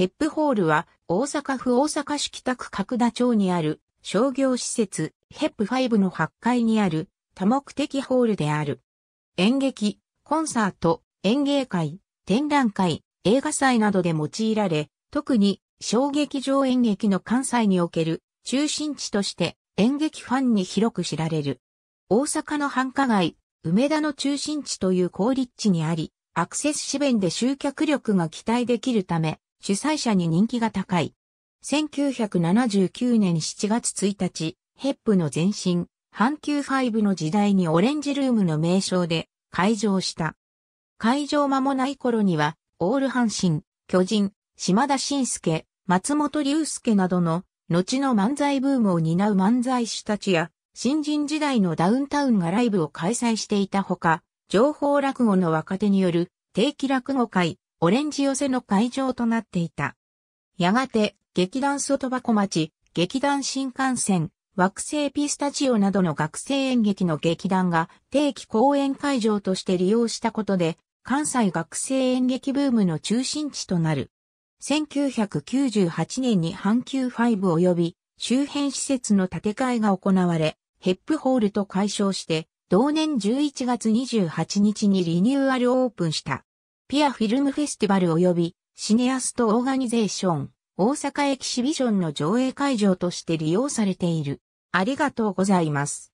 ヘップホールは大阪府大阪市北区角田町にある商業施設ヘップ5の8階にある多目的ホールである。演劇、コンサート、演芸会、展覧会、映画祭などで用いられ、特に小劇場演劇の関西における中心地として演劇ファンに広く知られる。大阪の繁華街、梅田の中心地という好立地にあり、アクセス支弁で集客力が期待できるため、主催者に人気が高い。1979年7月1日、ヘップの前身、阪急ファイブの時代にオレンジルームの名称で会場した。会場間もない頃には、オール阪神、巨人、島田晋介、松本龍介などの、後の漫才ブームを担う漫才師たちや、新人時代のダウンタウンがライブを開催していたほか、情報落語の若手による定期落語会、オレンジ寄せの会場となっていた。やがて、劇団外箱町、劇団新幹線、惑星ピスタチオなどの学生演劇の劇団が定期公演会場として利用したことで、関西学生演劇ブームの中心地となる。1998年に阪急5及び周辺施設の建て替えが行われ、ヘップホールと解消して、同年11月28日にリニューアルオープンした。ピアフィルムフェスティバル及びシネアストオーガニゼーション、大阪エキシビションの上映会場として利用されている。ありがとうございます。